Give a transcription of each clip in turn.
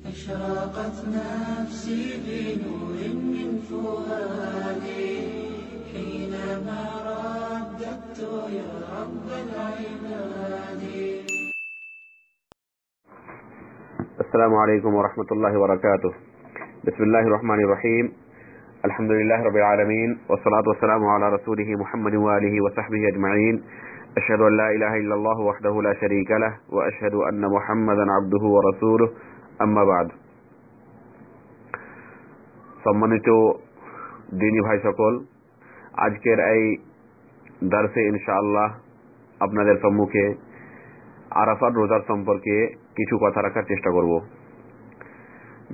أشرقت نفسي بنور من فؤادي حينما رددت يا رب العباد السلام عليكم ورحمة الله وبركاته بسم الله الرحمن الرحيم الحمد لله رب العالمين والصلاة والسلام على رسوله محمد وآله وصحبه أجمعين أشهد أن لا إله إلا الله وحده لا شريك له وأشهد أن محمدا عبده ورسوله আম্মাবাদ সম্মানিত দিনী ভাই সকল আজকের এই দার্সে ইনশাআল্লাহ আপনাদের সম্মুখে আরাফার রোজার সম্পর্কে কিছু কথা রাখার চেষ্টা করব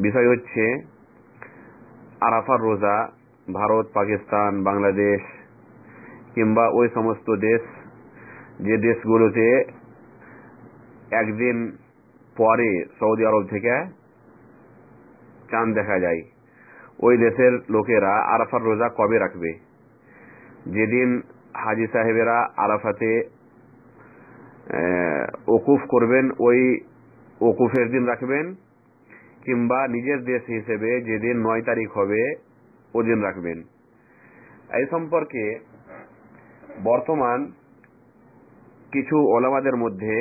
বিষয় হচ্ছে আরাফার রোজা ভারত পাকিস্তান বাংলাদেশ কিংবা ওই সমস্ত দেশ যে দেশগুলোতে একদিন পরে সৌদি আরব থেকে চাঁদ দেখা যায় ওই দেশের লোকেরা আরাফার রোজা কবে রাখবে যেদিন হাজি সাহেবেরা আরাফাতে ওকুফ করবেন ওই ওকুফের দিন রাখবেন কিংবা নিজের দেশ হিসেবে যেদিন নয় তারিখ হবে ওদিন রাখবেন এই সম্পর্কে বর্তমান কিছু ওলামাদের মধ্যে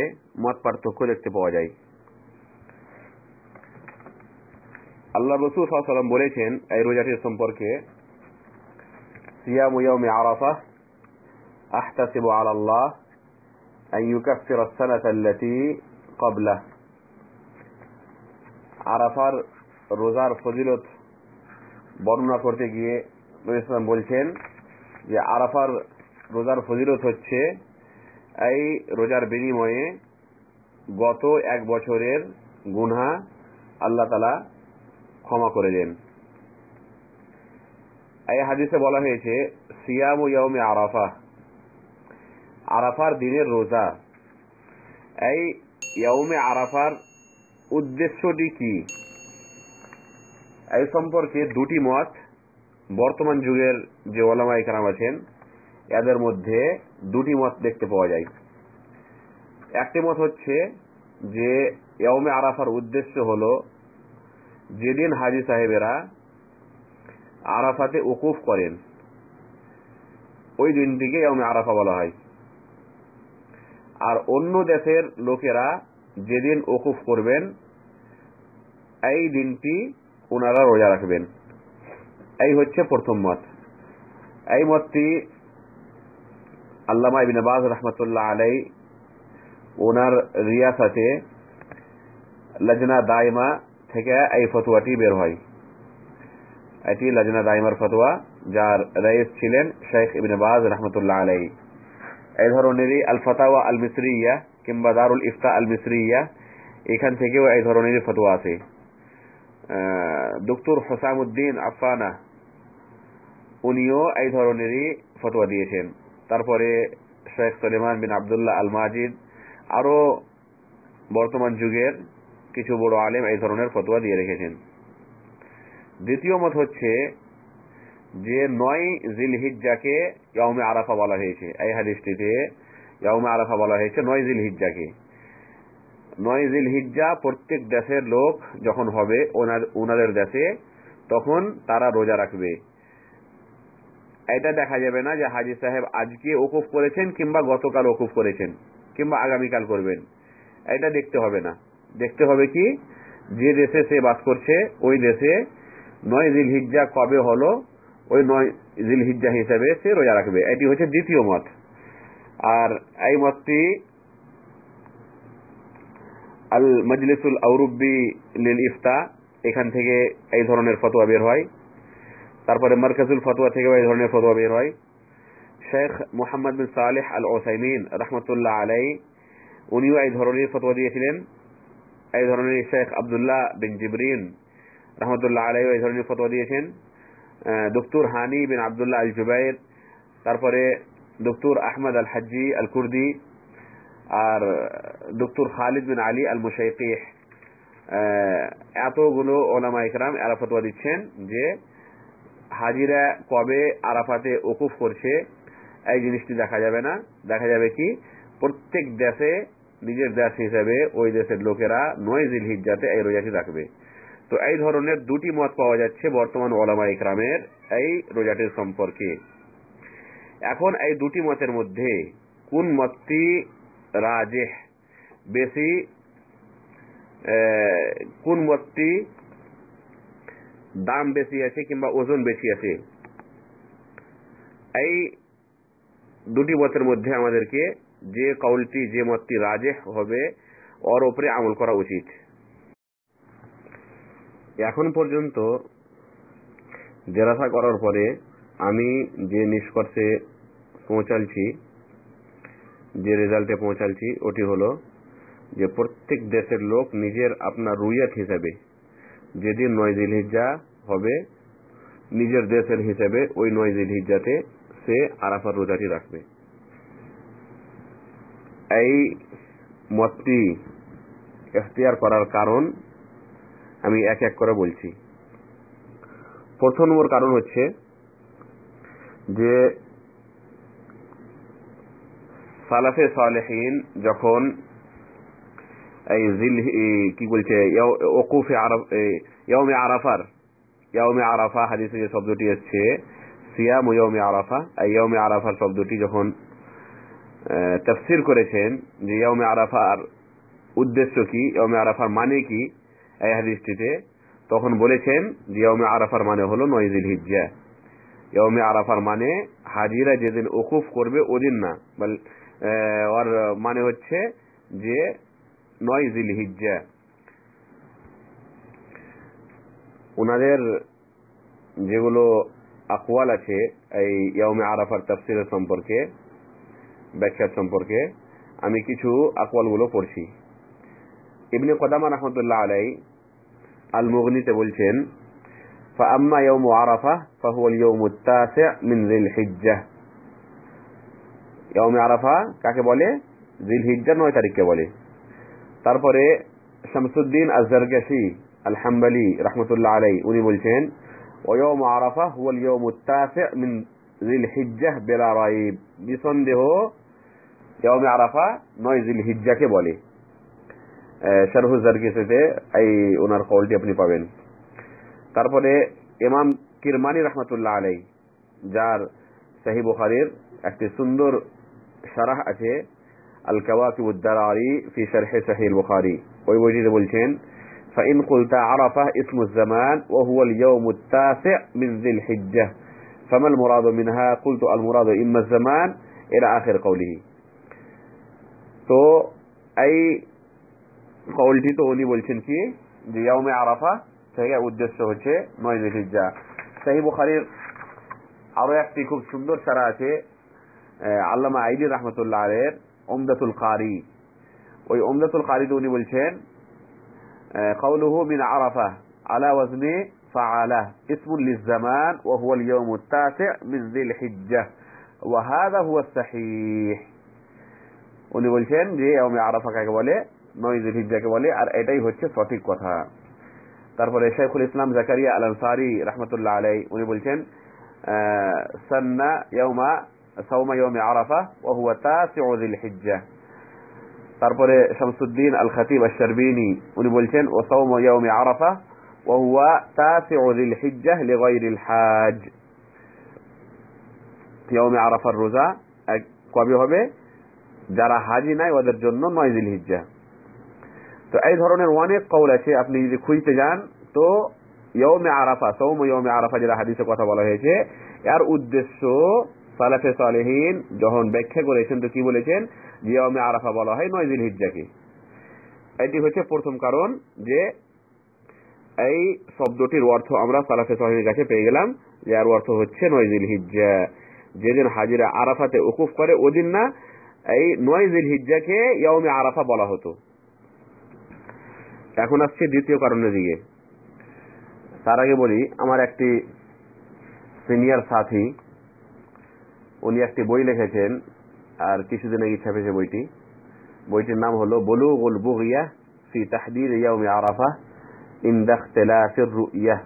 মত পার্থক্য দেখতে পাওয়া যায় আল্লাহ রসুল সাল্লাম বলেছেন এই রোজাটির সম্পর্কে সিয়ামু ইয়াউমি আরাফা আহতাসিবু আলা আল্লাহ আন ইউকাফিরা আস-সানাতা আল্লাতী ক্বাবলা আরাফার রোজার ফজিলত বর্ণনা করতে গিয়ে নবী ইসলাম বলছেন যে আরাফার রোজার ফজিলত হচ্ছে এই রোজার বিনিময়ে গত এক বছরের গুনহা আল্লাহ তালা ক্ষমা করে দেন এই হাদিসে বলা হয়েছে সিয়াম ইয়ামে আরাফা আরাফার দিনের রোজা এই ইয়ামে আরাফার উদ্দেশ্যটি কি এই সম্পর্কে দুটি মত বর্তমান যুগের যে ওলামা এখানে আছেন এদের মধ্যে দুটি মত দেখতে পাওয়া যায় একটি মত হচ্ছে যে ইয়ামে আরাফার উদ্দেশ্য হলো যেদিন হাজি সাহেবেরা আরাফাতে ওকুফ করেন ওই দিনটিকে আরাফা বলা হয় আর অন্য দেশের লোকেরা যেদিন ওকুফ করবেন এই দিনটি ওনারা রোজা রাখবেন এই হচ্ছে প্রথম মত এই মতটি আল্লামা ইবিন আবাস রহমতুল্লাহ আলাই ওনার রিয়াসাতে লজনা দায়মা থেকে এই ফতুয়াটি বের হয় এটি লাজনা দাইমার ফতোয়া যার রাইস ছিলেন শেখ ইবিনবাজ রহমতুল্লাহ আলাই এই ধরনেরই আল ফতাওয়া আল ইয়া কিংবা দারুল ইফতা আল ইয়া এখান থেকেও এই ধরনেরই ফতোয়া আছে ডক্টর হোসামুদ্দিন আফানা উনিও এই ধরনেরই ফতোয়া দিয়েছেন তারপরে শেখ সলিমান বিন আবদুল্লাহ আল মাজিদ আরও বর্তমান যুগের কিছু বড় আলেম এই ধরনের ফতোয়া দিয়ে রেখেছেন দ্বিতীয় মত হচ্ছে যে নয় জিলহিজ্জাকে ইয়মে আরাফা বলা হয়েছে এই হাদিসটিতে ইয়মে আরাফা বলা হয়েছে নয় জিলহিজ্জাকে নয় জিলহিজ্জা প্রত্যেক দেশের লোক যখন হবে ওনাদের দেশে তখন তারা রোজা রাখবে এটা দেখা যাবে না যে হাজি সাহেব আজকে ওকুফ করেছেন কিংবা গতকাল ওকুফ করেছেন কিংবা আগামীকাল করবেন এটা দেখতে হবে না দেখতে হবে কি যে দেশে সে বাস করছে ওই দেশে নয় জিল হিজ্জা কবে হলো ওই নয় জিল হিজ্জা হিসাবে সে রোজা রাখবে এটি হচ্ছে দ্বিতীয় মত আর এই মতটি আল মজলিসুল আউরুব্বি লিল ইফতা এখান থেকে এই ধরনের ফতোয়া বের হয় তারপরে মার্কাজুল ফতোয়া থেকে এই ধরনের ফতোয়া বের হয় শেখ মোহাম্মদ বিন সালেহ আল ওসাইমিন রহমতুল্লাহ আলাই উনিও এই ধরনের ফতোয়া দিয়েছিলেন এই ধরনের শেখ আবদুল্লাহ বিন জিবরিন রহমতুল্লাহ আলাই এই ধরনের ফতোয়া দিয়েছেন দক্তুর হানি বিন আবদুল্লাহ আল জুবাইর তারপরে দুপ্তুর আহমদ আল হাজি আল কুর্দি আর দুপ্তুর খালিদ বিন আলী আল মুশাইকি এতগুলো ওলামা ইকরাম এরা ফতোয়া দিচ্ছেন যে হাজিরা কবে আরাফাতে ওকুফ করছে এই জিনিসটি দেখা যাবে না দেখা যাবে কি প্রত্যেক দেশে নিজের দেশ হিসেবে ওই দেশের লোকেরা নয় জিল হিজাতে এই রোজাটি রাখবে তো এই ধরনের দুটি মত পাওয়া যাচ্ছে বর্তমান ওলামা ইকরামের এই রোজাটির সম্পর্কে এখন এই দুটি মতের মধ্যে কোন মতটি রাজেহ বেশি কোন মতটি দাম বেশি আছে কিংবা ওজন বেশি আছে এই দুটি মতের মধ্যে আমাদেরকে যে কৌলটি যে মতটি রাজে হবে ওর ওপরে আমল করা উচিত এখন পর্যন্ত জেরাসা করার পরে আমি যে নিষ্কর্ষে পৌঁছালছি যে রেজাল্টে পৌঁছালছি ওটি হলো যে প্রত্যেক দেশের লোক নিজের আপনার রুইয়াত হিসাবে যেদিন নয় জিলহিজা হবে নিজের দেশের হিসাবে ওই নয় জিলহিজাতে সে আরাফার রোজাটি রাখবে এই মতটি এখতিয়ার করার কারণ আমি এক এক করে বলছি প্রথম নম্বর কারণ হচ্ছে যে সালাফে সালেহীন যখন এই জিল কি বলছে ওকুফে আরফ আরাফার ইয়মে আরাফা হাদিসে যে শব্দটি এসছে সিয়াম ইয়মে আরাফা এই ইয়মে আরাফার শব্দটি যখন তফসির করেছেন যে ইয়মে আরাফার উদ্দেশ্য কি ইয়মে আরাফার মানে কি এই হাদিসটিতে তখন বলেছেন যে ইয়মে আরাফার মানে হলো নয়জিল হিজ্জা ইয়মে আরাফার মানে হাজিরা যেদিন ওকুফ করবে ওদিন না ওর মানে হচ্ছে যে নয় হিজ্জা ওনাদের যেগুলো আকওয়াল আছে এই ইয়মে আরাফার তফসিরের সম্পর্কে ব্যাখ্যা সম্পর্কে আমি কিছু আকওয়ালগুলো পড়ছি ইবনে কদামা রহমতুল্লাহ আলাই আল মুগনিতে বলছেন فهو اليوم التاسع من ذي কাকে বলে জিল হিজ্জা নয় তারিখকে বলে তারপরে শামসুদ্দিন আল আলহাম্বালি রহমতুল্লাহ আলাই উনি বলছেন ওয়ম আরাফা হুয়াল ইয়াউমুত তাসি মিন ذي الحجة بلا رايب بيصن ده يوم عرفة نوي ذي الحجة كبولي بولي اه، شرح زرگي سيته اي انار قولتي اپنی پاوين تر پر امام كرماني رحمة الله علي جار صحيح بخارير اكتی سندر شرح اچه الكواكب الدراري في شرح صحيح البخاري ويوجد وجيد فإن قلت عرفة اسم الزمان وهو اليوم التاسع من ذي الحجة فما المراد منها قلت المراد إما الزمان إلى آخر قوله তো এই কৌলটি তো উনি বলছেন কি যে ইয়াউমে আরাফা সেই উদ্দেশ্য হচ্ছে নয় নিহিজা সেই বুখারির আরো একটি খুব সুন্দর সারা আছে আল্লামা আইদি রহমতুল্লাহ আলের ওমদাতুল কারি ওই ওমদাতুল কারিতে উনি বলছেন قوله من عرفة على وزن فعله اسم للزمان وهو اليوم التاسع من ذي الحجة وهذا هو الصحيح উনি বলছেন যে আমি আরাফা কাকে বলে নইজুল হিজ্জাকে বলে আর এটাই হচ্ছে সঠিক কথা তারপরে শেখুল ইসলাম জাকারিয়া আল আনসারি রহমতুল্লাহ আলাই উনি বলছেন সন্না ইয়মা সৌমা ইয়মে আরাফা ওহুয়া তাসিউল হিজ্জা তারপরে শামসুদ্দিন আল খতিব আশারবিনী উনি বলছেন ও সৌমা ইয়মে আরাফা وهو تاسع ذي الحجة لغير الحاج يوم عرف الرزا কবে হবে যারা হাজি নাই ওদের জন্য নয় দিল হিজ্জা তো এই ধরনের অনেক কৌল আছে আপনি যদি খুঁজতে যান তো ইয়মে আরাফা সৌম ইয়মে আরাফা যেটা হাদিসে কথা বলা হয়েছে এর উদ্দেশ্য সালাফে সালেহীন যখন ব্যাখ্যা করেছেন তো কি বলেছেন যে ইয়মে আরাফা বলা হয় নয় দিল হিজ্জাকে এটি হচ্ছে প্রথম কারণ যে এই শব্দটির অর্থ আমরা সালাফে সাহিনের কাছে পেয়ে গেলাম যার অর্থ হচ্ছে নয়জিল হিজ্জা যেদিন হাজিরা আরাফাতে উকুফ করে ওদিন না এই নয়জিল হিজ্জাকে ইয়মে আরাফা বলা হতো এখন আসছে দ্বিতীয় কারণের দিকে তার আগে বলি আমার একটি সিনিয়র সাথী উনি একটি বই লিখেছেন আর কিছুদিন আগে ছাপেছে বইটি বইটির নাম হলো বলুগুল বুগিয়া ফি তাহদির ইয়াউমি আরাফা عند اختلاف الرؤية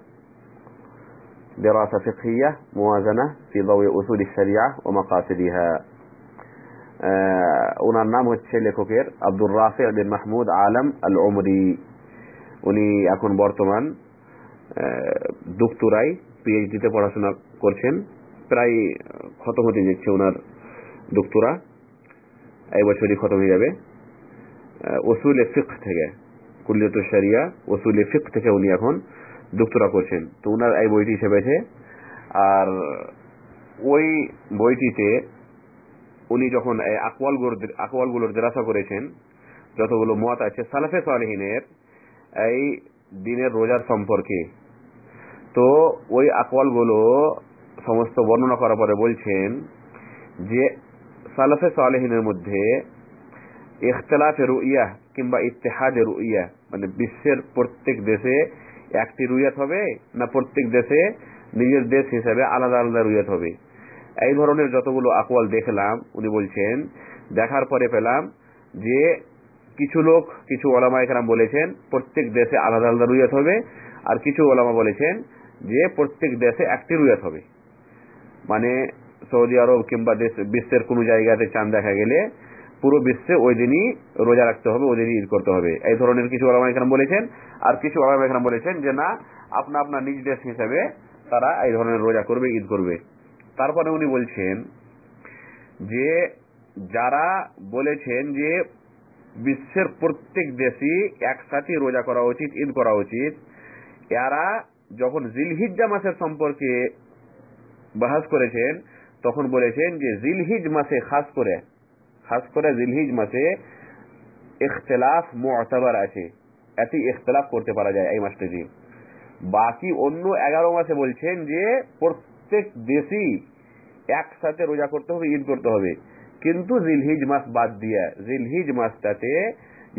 دراسة فقهية موازنة في ضوء أصول الشريعة ومقاصدها ওনার নাম হচ্ছে লেখকের আব্দুর রাফি বিন মাহমুদ আলম আল ওমরি উনি এখন বর্তমান দুপ্তুরায় পিএইচডিতে পড়াশোনা করছেন প্রায় খতম হতে যাচ্ছে ওনার দুপ্তুরা এই বছরই খতম হয়ে যাবে ওসুল ফিক থেকে কুল্লিয়ত শরিয়া ওসুলি ফিক থেকে উনি এখন যুক্তরা করছেন তো উনার এই বইটি ছেপেছে আর ওই বইটিতে উনি যখন এই আকওয়ালগুলোর আকওয়ালগুলোর জেরাসা করেছেন যতগুলো মত আছে সালাফে সালহীনের এই দিনের রোজার সম্পর্কে তো ওই আকওয়ালগুলো সমস্ত বর্ণনা করার পরে বলছেন যে সালাফে সালহীনের মধ্যে ইখতলাফে রুইয়া কিংবা ইতিহাদে রুইয়া মানে বিশ্বের প্রত্যেক দেশে একটি রুইয়াত হবে না প্রত্যেক দেশে নিজের দেশ হিসাবে আলাদা আলাদা রুইয়াত হবে এই ধরনের যতগুলো আকোয়াল দেখলাম উনি বলছেন দেখার পরে পেলাম যে কিছু লোক কিছু ওলামা এখানে বলেছেন প্রত্যেক দেশে আলাদা আলাদা রুইয়াত হবে আর কিছু ওলামা বলেছেন যে প্রত্যেক দেশে একটি রুইয়াত হবে মানে সৌদি আরব কিংবা দেশ বিশ্বের কোনো জায়গাতে চান দেখা গেলে পুরো বিশ্বে ওই দিনই রোজা রাখতে হবে ওই দিনই ঈদ করতে হবে এই ধরনের কিছু আলামা এখানে বলেছেন আর কিছু আলামা এখানে বলেছেন যে না আপনা আপনার নিজ দেশ হিসাবে তারা এই ধরনের রোজা করবে ঈদ করবে তারপরে উনি বলছেন যে যারা বলেছেন যে বিশ্বের প্রত্যেক দেশই একসাথে রোজা করা উচিত ঈদ করা উচিত এরা যখন জিলহিজ্জা মাসের সম্পর্কে বহাস করেছেন তখন বলেছেন যে জিলহিজ মাসে খাস করে খাস করে জিলহিজ মাসে ইখতলাফ মোতাবার আছে এতে ইখতলাফ করতে পারা যায় এই মাসটি দিয়ে বাকি অন্য এগারো মাসে বলছেন যে প্রত্যেক দেশই একসাথে রোজা করতে হবে ঈদ করতে হবে কিন্তু জিলহিজ মাস বাদ দিয়ে জিলহিজ মাসটাতে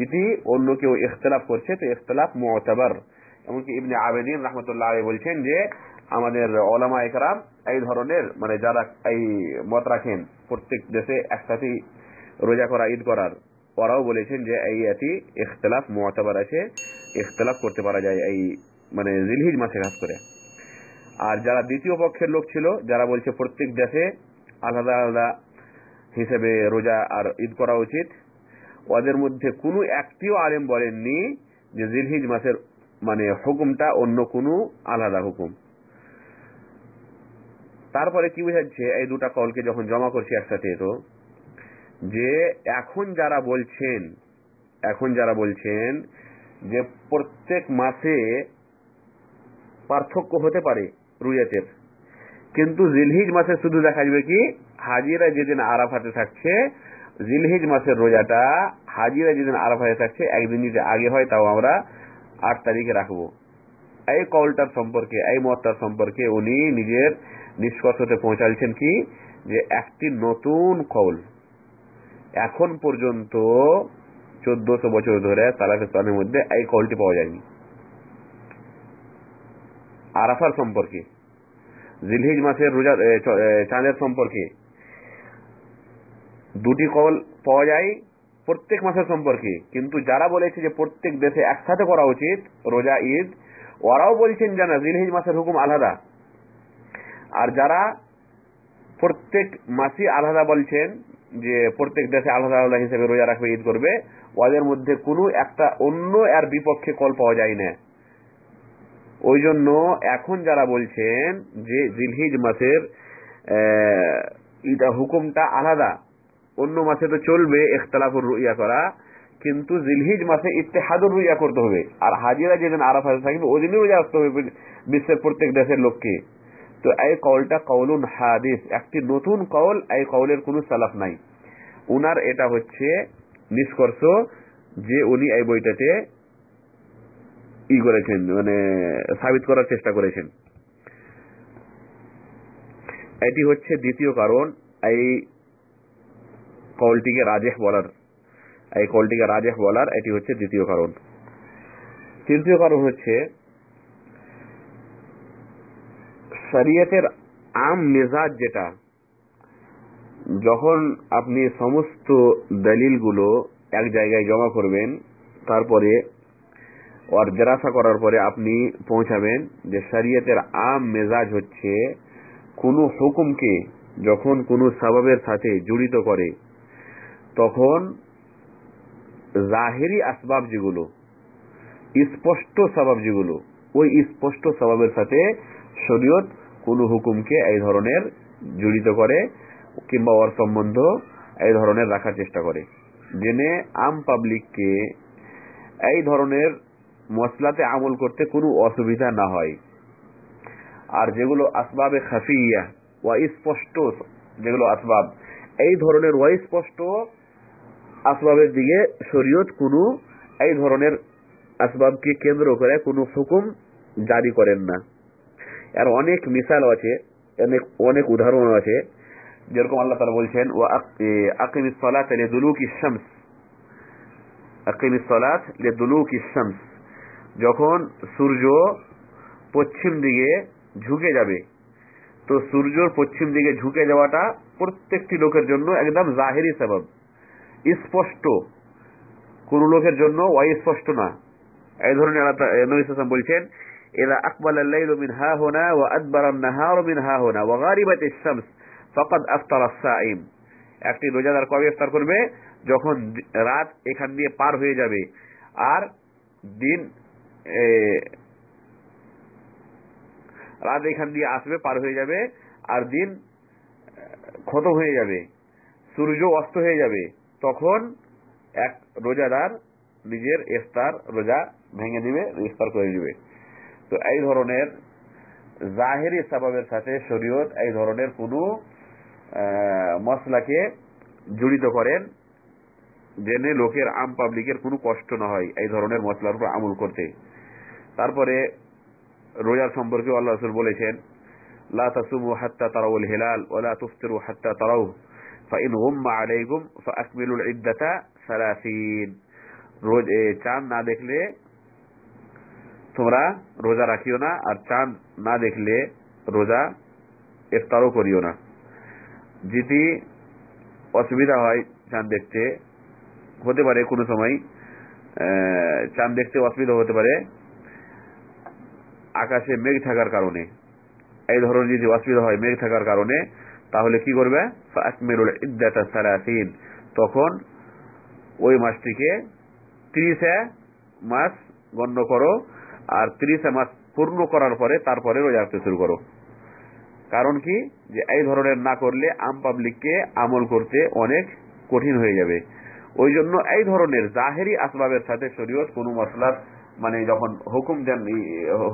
যদি অন্য কেউ ইখতলাফ করছে তো ইখতলাফ মোতাবার এমনকি ইবনে আবেদিন রহমতুল্লাহ বলছেন যে আমাদের ওলামা একরাম এই ধরনের মানে যারা এই মত রাখেন প্রত্যেক দেশে একসাথে রোজা করা ঈদ করার ওরাও বলেছেন যে এই এটি ইখতলাফ মোয়াতাবার আছে ইখতলাফ করতে পারা যায় এই মানে জিলহিজ মাসে খাস করে আর যারা দ্বিতীয় পক্ষের লোক ছিল যারা বলছে প্রত্যেক দেশে আলাদা আলাদা হিসেবে রোজা আর ঈদ করা উচিত ওদের মধ্যে কোনো একটিও আলেম বলেননি যে জিলহিজ মাসের মানে হুকুমটা অন্য কোনো আলাদা হুকুম তারপরে কি বোঝাচ্ছে এই দুটা কলকে যখন জমা করছি একসাথে তো যে এখন যারা বলছেন এখন যারা বলছেন যে প্রত্যেক মাসে পার্থক্য হতে পারে রুয়েতের কিন্তু জিলহিজ মাসে শুধু দেখা যাবে কি হাজিরা যেদিন আরাফাতে থাকছে জিলহিজ মাসের রোজাটা হাজিরা যেদিন আরাফাতে থাকছে একদিন যদি আগে হয় তাও আমরা আট তারিখে রাখবো এই কলটার সম্পর্কে এই মতটার সম্পর্কে উনি নিজের নিষ্কর্ষতে পৌঁছালছেন কি যে একটি নতুন কল এখন পর্যন্ত চোদ্দশো বছর ধরে সালাফে সালামের মধ্যে এই কলটি পাওয়া যায়নি আরাফার সম্পর্কে জিলহিজ মাসের রোজা চাঁদের সম্পর্কে দুটি কল পাওয়া যায় প্রত্যেক মাসের সম্পর্কে কিন্তু যারা বলেছে যে প্রত্যেক দেশে একসাথে করা উচিত রোজা ঈদ ওরাও বলছেন জানা জিলহিজ মাসের হুকুম আলাদা আর যারা প্রত্যেক মাসি আলাদা বলছেন যে প্রত্যেক দেশে আলাদা আলাদা হিসেবে রোজা রাখবে ঈদ করবে ওদের মধ্যে কোনো একটা অন্য আর বিপক্ষে কল পাওয়া যায় না ওই জন্য এখন যারা বলছেন যে জিলহিজ মাসের এটা হুকুমটা আলাদা অন্য মাসে তো চলবে এখতলাফুর রুইয়া করা কিন্তু জিলহিজ মাসে ইত্তেহাদুর রুইয়া করতে হবে আর হাজিরা যেদিন আরাফাতে থাকবে ওই দিনই রোজা আসতে হবে বিশ্বের প্রত্যেক দেশের লোককে তো এই কৌলটা কৌলুন হাদিস একটি নতুন কৌল এই কৌলের কোনো সালাফ নাই উনার এটা হচ্ছে নিষ্কর্ষ যে উনি এই বইটাতে ই করেছেন মানে সাবিত করার চেষ্টা করেছেন এটি হচ্ছে দ্বিতীয় কারণ এই কলটিকে রাজেশ বলার এই কলটিকে রাজেশ বলার এটি হচ্ছে দ্বিতীয় কারণ তৃতীয় কারণ হচ্ছে শরীয়তের আম মেজাজ যেটা যখন আপনি সমস্ত দলিলগুলো এক জায়গায় জমা করবেন তারপরে আর জেরাসা করার পরে আপনি পৌঁছাবেন যে শরীয়তের আম মেজাজ হচ্ছে কোনো হুকুমকে যখন কোনো স্বভাবের সাথে জড়িত করে তখন জাহেরি আসবাব যেগুলো স্পষ্ট স্বভাব যেগুলো ওই স্পষ্ট স্বভাবের সাথে শরীয়ত কোনো হুকুমকে এই ধরনের জড়িত করে কিংবা ওর সম্বন্ধ এই ধরনের রাখার চেষ্টা করে জেনে আম পাবলিককে এই ধরনের মশলাতে আমল করতে কোনো অসুবিধা না হয় আর যেগুলো আসবাবে ইয়া ওয়া স্পষ্ট যেগুলো আসবাব এই ধরনের ওয়াই স্পষ্ট আসবাবের দিকে শরীয়ত কোনো এই ধরনের আসবাবকে কেন্দ্র করে কোনো হুকুম জারি করেন না এর অনেক মিসাল আছে অনেক অনেক উদাহরণ আছে যেরকম আল্লাহ তালা বলছেন ও আকিম ইসলাত দুলুক ইসলাত যখন সূর্য পশ্চিম দিকে ঝুঁকে যাবে তো সূর্যর পশ্চিম দিকে ঝুঁকে যাওয়াটা প্রত্যেকটি লোকের জন্য একদম জাহেরি সবাব স্পষ্ট কোন লোকের জন্য অস্পষ্ট না এই ধরনের আল্লাহ বলছেন إذا أقبل الليل من ها هنا وأدبر النهار من ها هنا وغاربت الشمس فقد أفطر الصائم একটি রোজাদার কবে ইফতার করবে যখন রাত এখান দিয়ে পার হয়ে যাবে আর দিন রাত এখান দিয়ে আসবে পার হয়ে যাবে আর দিন ক্ষত হয়ে যাবে সূর্য অস্ত হয়ে যাবে তখন এক রোজাদার নিজের ইফতার রোজা ভেঙে দিবে ইফতার করে দিবে তো এই ধরনের জাহেরি সাবাবের সাথে শরীয়ত এই ধরনের কোনো মশলাকে জড়িত করেন জেনে লোকের আম পাবলিকের কোনো কষ্ট না হয় এই ধরনের মশলার উপর আমল করতে তারপরে রোজার সম্পর্কে আল্লাহ রসুল বলেছেন লা তাসুমু হাত্তা তারাউল হিলাল ওলা তুফতিরু হাত্তা তারাউ ফাইন গুম্মা আলাইকুম ফা আকমিলুল ইদ্দাতা সালাসিন রোজ চাঁদ না দেখলে তোমরা রোজা রাখিও না আর চাঁদ না দেখলে রোজা ইফতারও করিও না যদি অসুবিধা হয় চাঁদ দেখতে হতে পারে কোনো সময় চাঁদ দেখতে অসুবিধা হতে পারে আকাশে মেঘ থাকার কারণে এই ধরনের যদি অসুবিধা হয় মেঘ থাকার কারণে তাহলে কি করবে আকমেরুল ইদ্দাতা সালাসিন তখন ওই মাসটিকে তিরিশে মাস গণ্য করো আর ত্রিশে মাস পূর্ণ করার পরে তারপরে রোজা রাখতে শুরু করো কারণ কি যে এই ধরনের না করলে আম পাবলিককে আমল করতে অনেক কঠিন হয়ে যাবে ওই জন্য এই ধরনের জাহেরি আসবাবের সাথে শরীয়ত কোন মশলার মানে যখন হুকুম দেন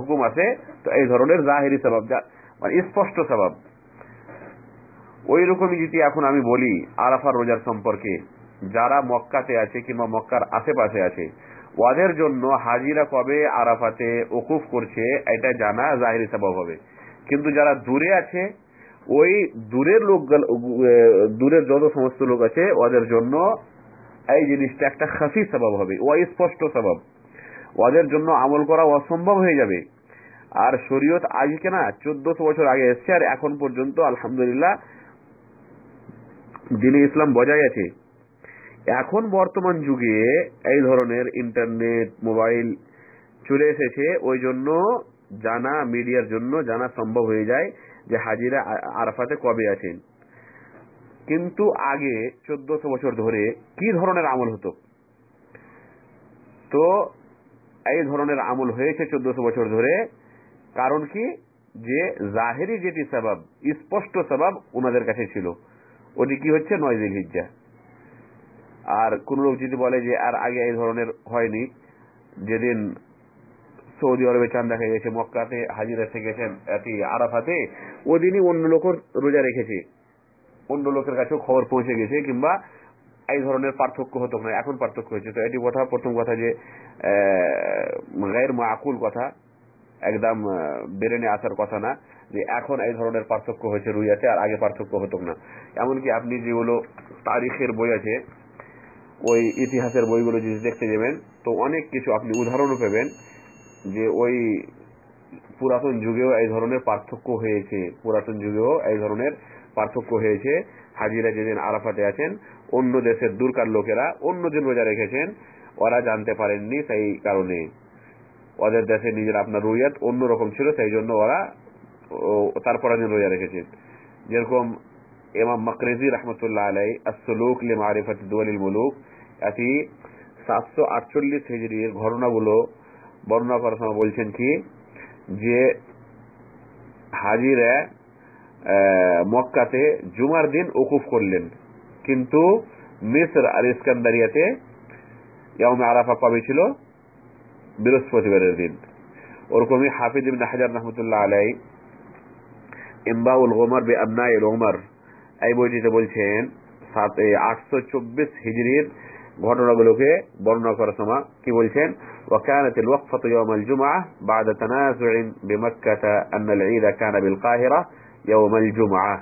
হুকুম আছে তো এই ধরনের জাহেরি স্বভাব মানে স্পষ্ট স্বভাব ওই রকমই যদি এখন আমি বলি আরাফার রোজার সম্পর্কে যারা মক্কাতে আছে কিংবা মক্কার আশেপাশে আছে ওয়াদের জন্য হাজিরা কবে আরাফাতে ওকুফ করছে এটা জানা জাহিরি স্বভাব হবে কিন্তু যারা দূরে আছে ওই দূরের লোক দূরের যত সমস্ত লোক আছে ওদের জন্য এই জিনিসটা একটা খাসি স্বভাব হবে ও স্পষ্ট স্বভাব ওদের জন্য আমল করা অসম্ভব হয়ে যাবে আর শরীয়ত আজকে না চোদ্দশো বছর আগে এসছে আর এখন পর্যন্ত আলহামদুলিল্লাহ দিনে ইসলাম বজায় আছে এখন বর্তমান যুগে এই ধরনের ইন্টারনেট মোবাইল চলে এসেছে ওই জন্য জানা মিডিয়ার জন্য জানা সম্ভব হয়ে যায় যে হাজিরা আরাফাতে কবে আছেন কিন্তু আগে চোদ্দশো বছর ধরে কি ধরনের আমল হতো তো এই ধরনের আমল হয়েছে চোদ্দশো বছর ধরে কারণ কি যে জাহেরি যেটি সবাব স্পষ্ট সবাব ওনাদের কাছে ছিল ওটি কি হচ্ছে নয় হিজ্জা আর কোন লোক যদি বলে যে আর আগে এই ধরনের হয়নি যেদিন সৌদি আরবে চান দেখা গেছে মক্কাতে হাজির এসে গেছেন এটি আরাফাতে ওদিনই অন্য লোকের রোজা রেখেছে অন্য লোকের কাছেও খবর পৌঁছে গেছে কিংবা এই ধরনের পার্থক্য হতো না এখন পার্থক্য হয়েছে তো এটি কথা প্রথম কথা যে গায়ের আকুল কথা একদম বেরেনে আসার কথা না যে এখন এই ধরনের পার্থক্য হয়েছে রুইয়াতে আর আগে পার্থক্য হতো না এমনকি আপনি যেগুলো তারিখের বই আছে ওই ইতিহাসের বইগুলো যদি দেখতে যাবেন তো অনেক কিছু আপনি উদাহরণও পাবেন যে ওই পুরাতন যুগেও এই ধরনের পার্থক্য হয়েছে পুরাতন যুগেও এই ধরনের পার্থক্য হয়েছে হাজিরা যেদিন আরাফাতে আছেন অন্য দেশের দূরকার লোকেরা অন্য দিন রোজা রেখেছেন ওরা জানতে পারেননি সেই কারণে ওদের দেশে নিজের আপনার রুইয়াত অন্যরকম ছিল সেই জন্য ওরা তারপর দিন রোজা রেখেছেন যেরকম ইমাম মকরেজি রহমতুল্লাহ আলাই আসলুক লিম আরিফাত মুলুক এটি সাতশো আটচল্লিশ হিজড়ির ঘটনাগুলো বর্ণনা করার সময় বলছেন কি যে হাজিরা মক্কাতে জুমার দিন ওকুফ করলেন কিন্তু মিসর আর ইস্কান্দারিয়াতে ইয়ামে আরাফা কবে ছিল বৃহস্পতিবারের দিন ওরকমই হাফিজ ইবিন হাজার রহমতুল্লাহ আলাই ইম্বাউল গোমর বে আন্না উল ওমর এই বইটিতে বলছেন সাত আটশো চব্বিশ হিজড়ির ঘটনাগুলোকে বর্ণনা করার সময় কি বলছেন وكانت الوقفة يوم الجمعة بعد تنازع بمكة أن العيد كان بالقاهرة يوم الجمعة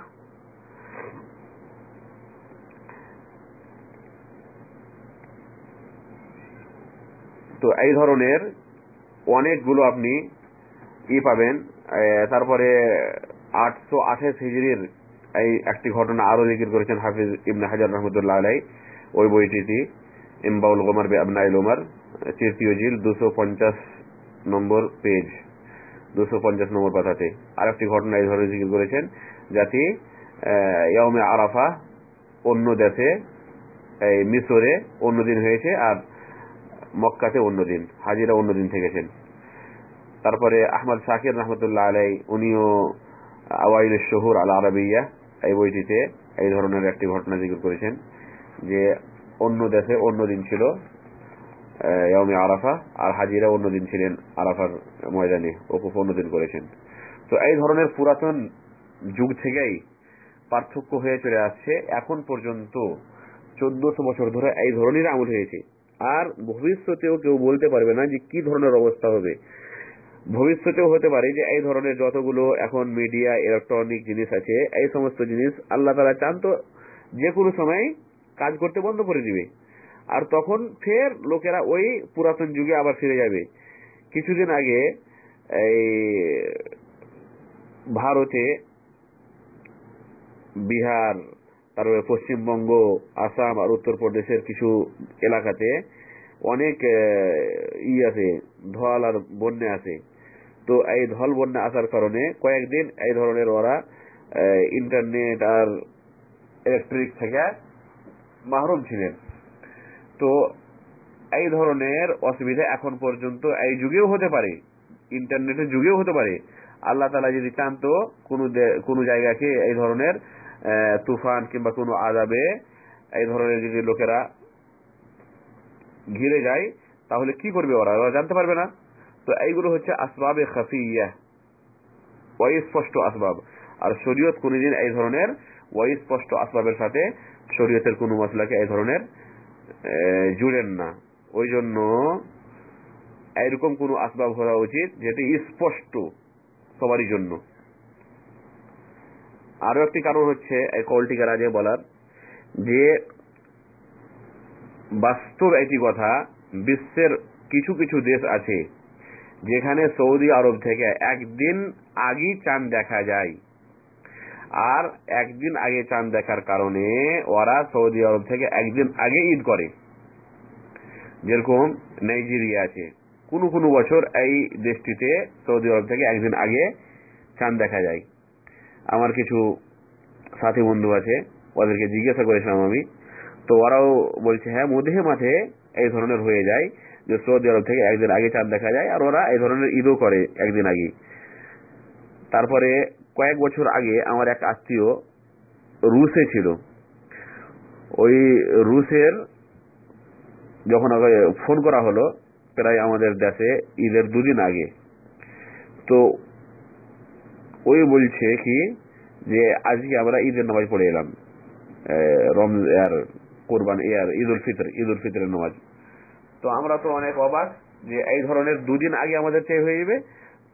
তো এই ধরনের অনেকগুলো আপনি ই পাবেন তারপরে আটশো আঠাশ হিজড়ির এই একটি ঘটনা আরো জিকির করেছেন হাফিজ ইবন হাজার রহমতুল্লাহ আলাই ওই বইটি ইমবাউল গোমার বে আবনাইল ওমার তৃতীয় জিল দুশো পঞ্চাশ নম্বর পেজ দুশো পঞ্চাশ নম্বর পাতাতে আর একটি ঘটনা এই ধরনের জিকির করেছেন যাতে ইয়মে আরাফা অন্য দেশে এই মিশরে অন্য দিন হয়েছে আর মক্কাতে অন্য দিন হাজিরা অন্য দিন থেকেছেন তারপরে আহমদ শাকির রহমতুল্লাহ আলাই উনিও আওয়াইল শহুর আল আরবিয়া এই বইটিতে এই ধরনের একটি ঘটনা জিজ্ঞেস করেছেন যে অন্য দেশে অন্য দিন ছিল আরাফা আর হাজিরা দিন ছিলেন আরাফার ময়দানে ওকুফ অন্যদিন করেছেন তো এই ধরনের পুরাতন যুগ থেকেই পার্থক্য হয়ে চলে আসছে এখন পর্যন্ত চোদ্দশো বছর ধরে এই ধরনের আমল হয়েছে আর ভবিষ্যতেও কেউ বলতে পারবে না যে কি ধরনের অবস্থা হবে ভবিষ্যতেও হতে পারে যে এই ধরনের যতগুলো এখন মিডিয়া ইলেকট্রনিক জিনিস আছে এই সমস্ত জিনিস আল্লাহ তালা চান তো যে কোনো সময় কাজ করতে বন্ধ করে দিবে আর তখন ফের লোকেরা ওই পুরাতন যুগে আবার ফিরে যাবে কিছুদিন আগে এই ভারতে বিহার তারপরে পশ্চিমবঙ্গ আসাম আর উত্তরপ্রদেশের কিছু এলাকাতে অনেক ই আছে ধল আর বন্যা আছে তো এই ধল বন্যা আসার কারণে কয়েকদিন এই ধরনের ওরা ইন্টারনেট আর ইলেকট্রিক থেকে মাহরুম ছিলেন তো এই ধরনের অসুবিধা এখন পর্যন্ত এই যুগেও হতে পারে ইন্টারনেটের যুগেও হতে পারে আল্লাহ তালা যদি চান তো কোনো কোনো জায়গাকে এই ধরনের তুফান কিংবা কোনো আদাবে এই ধরনের যদি লোকেরা ঘিরে যায় তাহলে কি করবে ওরা ওরা জানতে পারবে না তো এইগুলো হচ্ছে আসবাবে খাফিয়া অস্পষ্ট আসবাব আর শরীয়ত কোনদিন এই ধরনের অস্পষ্ট আসবাবের সাথে শরীয়তের কোনো মশলাকে এই ধরনের জুড়েন না ওই জন্য এরকম কোনো আসবাব হওয়া উচিত যেটি স্পষ্ট সবারই জন্য আরো একটি কারণ হচ্ছে এই কলটিকার আগে বলার যে বাস্তব একটি কথা বিশ্বের কিছু কিছু দেশ আছে যেখানে সৌদি আরব থেকে একদিন আগে চাঁদ দেখা যায় আর একদিন আগে চাঁদ দেখার কারণে ওরা সৌদি আরব থেকে একদিন আগে ঈদ করে যেরকম নাইজেরিয়া আছে কোন কোন বছর এই দেশটিতে সৌদি আরব থেকে একদিন আগে চাঁদ দেখা যায় আমার কিছু সাথী বন্ধু আছে ওদেরকে জিজ্ঞাসা করেছিলাম আমি তো ওরাও বলছে হ্যাঁ মধ্যে মাঝে এই ধরনের হয়ে যায় যে সৌদি আরব থেকে একদিন আগে চাঁদ দেখা যায় আর ওরা এই ধরনের ঈদও করে একদিন আগে তারপরে কয়েক বছর আগে আমার এক আত্মীয় রুশে ছিল ওই রুশের যখন ফোন করা হলো প্রায় আমাদের দেশে ঈদের দুদিন আগে তো ওই বলছে কি যে আজকে আমরা ঈদের নামাজ পড়ে এলাম রমজান কোরবান ইয়ার ঈদ উল ফিতর ঈদ উল ফিতরের নামাজ তো আমরা তো অনেক অবাক যে এই ধরনের দুদিন আগে আমাদের চেয়ে হয়ে যাবে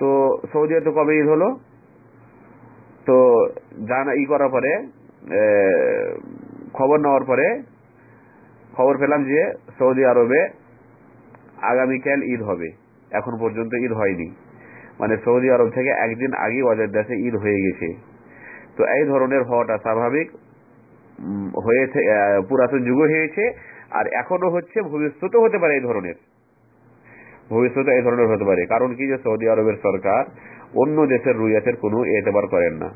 তো সৌদি তো কবে ঈদ হলো তো জানা ই করার পরে খবর নেওয়ার পরে খবর পেলাম যে সৌদি আরবে আগামীকাল ঈদ হবে এখন পর্যন্ত ঈদ হয়নি মানে সৌদি আরব থেকে একদিন আগে ওদের দেশে ঈদ হয়ে গেছে তো এই ধরনের হওয়াটা স্বাভাবিক হয়েছে পুরাতন যুগ হয়েছে আর এখনো হচ্ছে ভবিষ্যতও হতে পারে এই ধরনের ভবিষ্যতে এই ধরনের হতে পারে কারণ কি যে সৌদি আরবের সরকার অন্য দেশের রুইয়াতের কোনো এতেবার করেন না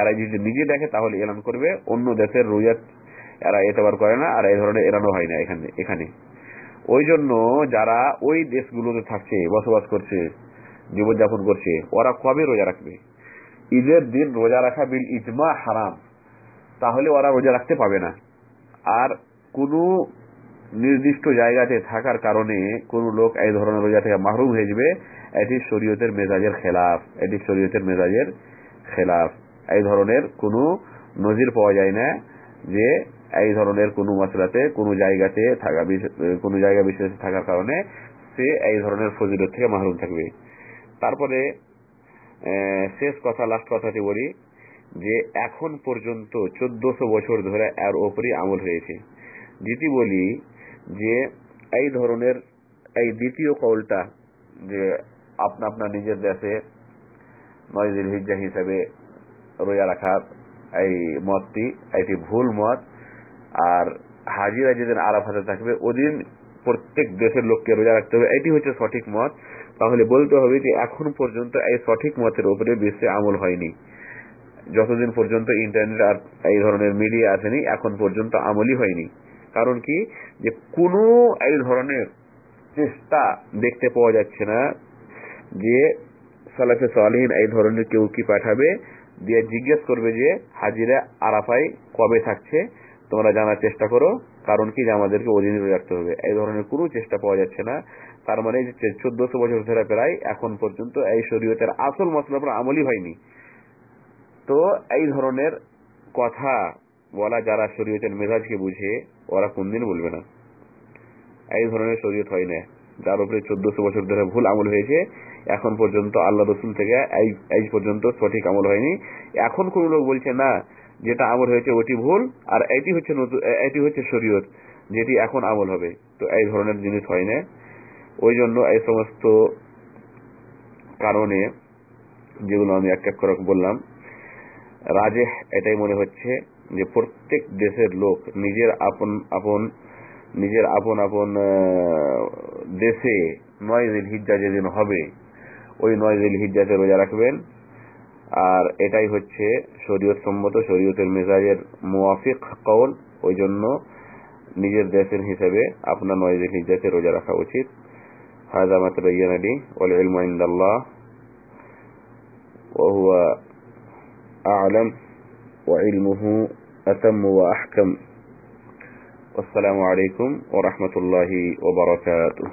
এরা যদি নিজে দেখে তাহলে এলান করবে অন্য দেশের রুইয়াত এরা এতেবার করে না আর এই ধরনের এলানো হয় না এখানে এখানে ওই জন্য যারা ওই দেশগুলোতে থাকছে বসবাস করছে জীবনযাপন করছে ওরা কবে রোজা রাখবে ঈদের দিন রোজা রাখা বিল ইজমা হারাম তাহলে ওরা রোজা রাখতে পাবে না আর কোনো নির্দিষ্ট জায়গাতে থাকার কারণে কোনো লোক এই ধরনের রোজা থেকে মাহরুম হয়ে যাবে এটি শরীয়তের মেজাজের খেলাফ এটি শরীয়তের মেজাজের খেলাফ এই ধরনের কোনো নজির পাওয়া যায় না যে এই ধরনের কোনো মশলাতে কোনো জায়গাতে থাকা কোনো জায়গা বিশেষ থাকার কারণে সে এই ধরনের ফজিলত থেকে মাহরুম থাকবে তারপরে শেষ কথা লাস্ট কথাটি বলি যে এখন পর্যন্ত চোদ্দশো বছর ধরে এর ওপরই আমল হয়েছে যদি বলি যে এই ধরনের এই দ্বিতীয় কৌলটা যে আপনা আপনার নিজের দেশে নয়জুল হিজ্জা হিসাবে রোজা রাখা এই মতটি এটি ভুল মত আর হাজিরা যেদিন আরাফাতে থাকবে ওদিন প্রত্যেক দেশের লোককে রোজা রাখতে হবে এটি হচ্ছে সঠিক মত তাহলে বলতে হবে যে এখন পর্যন্ত এই সঠিক মতের উপরে বিশ্বে আমল হয়নি যতদিন পর্যন্ত ইন্টারনেট আর এই ধরনের মিডিয়া আসেনি এখন পর্যন্ত আমলই হয়নি কারণ কি যে কোনো এক ধরনের চেষ্টা দেখতে পাওয়া যাচ্ছে না যে সালাফে সালহীন এই ধরনের কেউ কি পাঠাবে দিয়ে জিজ্ঞেস করবে যে হাজিরা আরাফাই কবে থাকছে তোমরা জানার চেষ্টা করো কারণ কি যে আমাদেরকে ওজন রাখতে হবে এই ধরনের কোনো চেষ্টা পাওয়া যাচ্ছে না তার মানে চোদ্দশো বছর ধরে প্রায় এখন পর্যন্ত এই শরীয়তের আসল মশলা আমলই হয়নি তো এই ধরনের কথা বলা যারা শরীয়তের মেজাজকে বুঝে ওরা কোনদিন বলবে না এই ধরনের শরীয়ত হয় না যার উপরে চোদ্দশো বছর ধরে ভুল আমল হয়েছে এখন পর্যন্ত আল্লাহ রসুল থেকে এই পর্যন্ত সঠিক আমল হয়নি এখন কোন লোক বলছে না যেটা আমল হয়েছে ওটি ভুল আর এটি হচ্ছে নতুন এটি হচ্ছে শরীয়ত যেটি এখন আমল হবে তো এই ধরনের জিনিস হয় না ওই জন্য এই সমস্ত কারণে যেগুলো আমি এক এক করে বললাম রাজেহ এটাই মনে হচ্ছে যে প্রত্যেক দেশের লোক নিজের আপন আপন নিজের আপন আপন দেশে নয় দিল হিজ্জা যেদিন হবে ওই নয় দিল হিজ্জাতে রোজা রাখবেন আর এটাই হচ্ছে শরীয়ত সম্মত শরীয়তের মেজাজের মুওয়াফিক কৌল ওই জন্য নিজের দেশের হিসেবে আপনার নয় দিল হিজ্জাতে রোজা রাখা উচিত মাত্র রইয়ানাডি ওল মাইন্দাল্লাহ ইন্দাল্লাহ وهو أعلم وعلمه أتم وأحكم والسلام عليكم ورحمة الله وبركاته